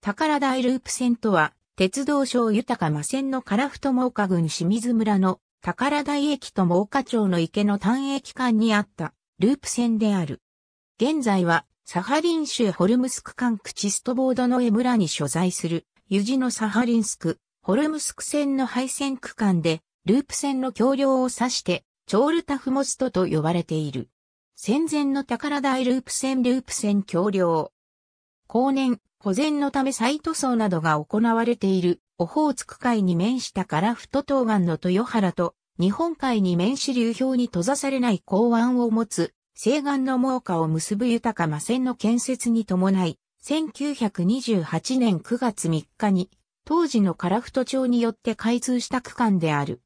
宝台ループ線とは、鉄道省豊か間線の樺太毛岡郡清水村の宝台駅と毛岡町の池の単駅間にあったループ線である。現在は、サハリン州ホルムスク間クチストボードの江村に所在する、ユジのサハリンスク、ホルムスク線の廃線区間で、ループ線の橋梁を指して、チョールタフモストと呼ばれている。戦前の宝台ループ線ループ線橋梁。後年、保全のため再塗装などが行われている、オホーツク海に面したフ太東岸の豊原と、日本海に面し流氷に閉ざされない港湾を持つ、西岸の猛火を結ぶ豊か魔線の建設に伴い、1928年9月3日に、当時の樺太町によって開通した区間である。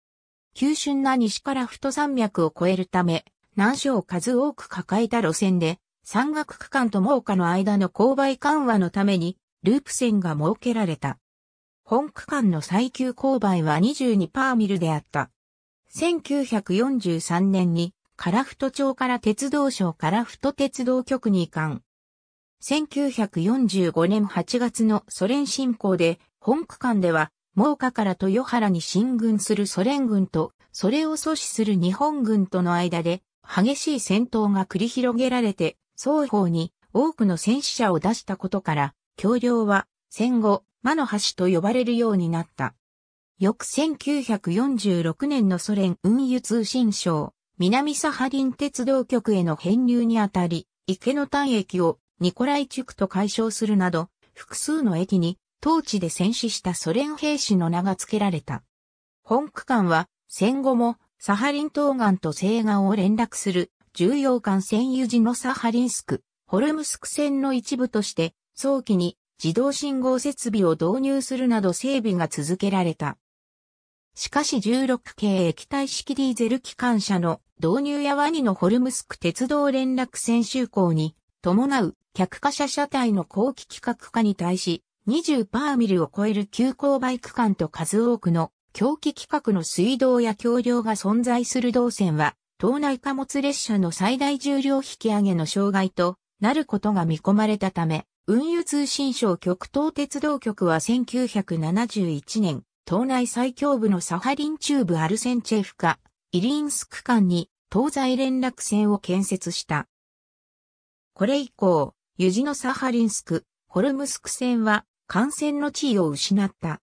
急峻な西樺太山脈を越えるため、難所を数多く抱えた路線で、山岳区間と猛火の間の勾配緩和のために、ループ線が設けられた。本区間の最急勾配は22パーミルであった。1943年に、カラフト町から鉄道省カラフト鉄道局に移管。1945年8月のソ連侵攻で、本区間では、猛火から豊原に進軍するソ連軍と、それを阻止する日本軍との間で、激しい戦闘が繰り広げられて、双方に多くの戦死者を出したことから、橋梁は戦後、魔の橋と呼ばれるようになった。翌1946年のソ連運輸通信省、南サハリン鉄道局への編入にあたり、池の単駅をニコライ地区と解消するなど、複数の駅に当地で戦死したソ連兵士の名が付けられた。本区間は戦後もサハリン東岸と西岸を連絡する重要艦船有時のサハリンスク、ホルムスク船の一部として、早期に自動信号設備を導入するなど整備が続けられた。しかし16系液体式ディーゼル機関車の導入やワニのホルムスク鉄道連絡船就航に伴う客貨車車体の後期規格化に対し20パーミルを超える急勾配区間と数多くの狂気規格の水道や橋梁が存在する動線は島内貨物列車の最大重量引き上げの障害となることが見込まれたため、運輸通信省極東鉄道局は1971年、島内最強部のサハリン中部アルセンチェフカ、イリンスク間に東西連絡線を建設した。これ以降、ユジノサハリンスク、ホルムスク線は幹線の地位を失った。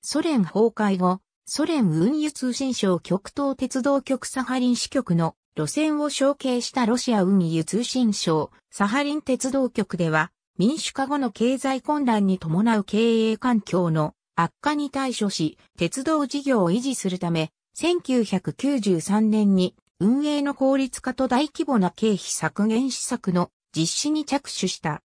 ソ連崩壊後、ソ連運輸通信省極東鉄道局サハリン支局の路線を承継したロシア運輸通信省サハリン鉄道局では民主化後の経済混乱に伴う経営環境の悪化に対処し鉄道事業を維持するため1993年に運営の効率化と大規模な経費削減施策の実施に着手した。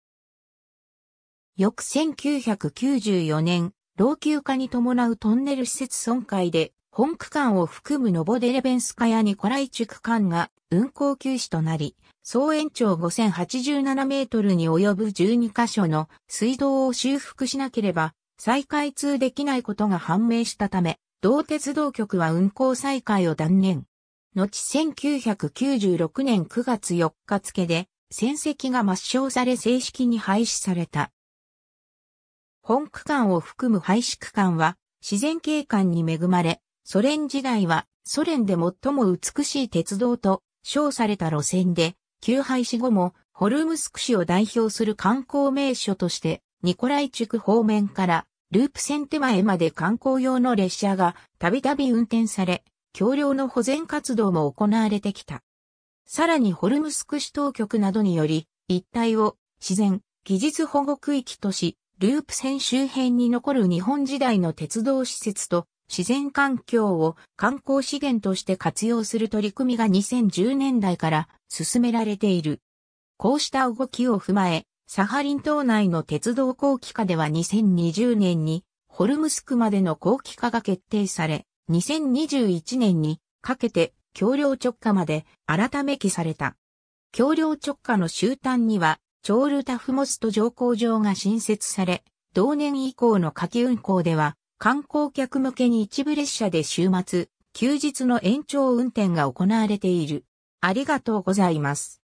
翌1994年、老朽化に伴うトンネル施設損壊で、本区間を含むノボデレベンスカヤニコライチュ区間が運行休止となり、総延長5087メートルに及ぶ12カ所の水道を修復しなければ再開通できないことが判明したため、同鉄道局は運行再開を断念。後1996年9月4日付で戦績が抹消され正式に廃止された。本区間を含む廃止区間は自然景観に恵まれ、ソ連時代はソ連で最も美しい鉄道と称された路線で、旧廃止後もホルムスク市を代表する観光名所としてニコライ地区方面からループ線手前まで観光用の列車がたびたび運転され、橋梁の保全活動も行われてきた。さらにホルムスク市当局などにより、一帯を自然、技術保護区域とし、ループ線周辺に残る日本時代の鉄道施設と自然環境を観光資源として活用する取り組みが2010年代から進められている。こうした動きを踏まえ、サハリン島内の鉄道後期化では2020年にホルムスクまでの後期化が決定され、2021年にかけて橋梁直下まで改め期された。橋梁直下の終端にはチョールタフモスト乗降場が新設され、同年以降の夏季運行では、観光客向けに一部列車で週末、休日の延長運転が行われている。ありがとうございます。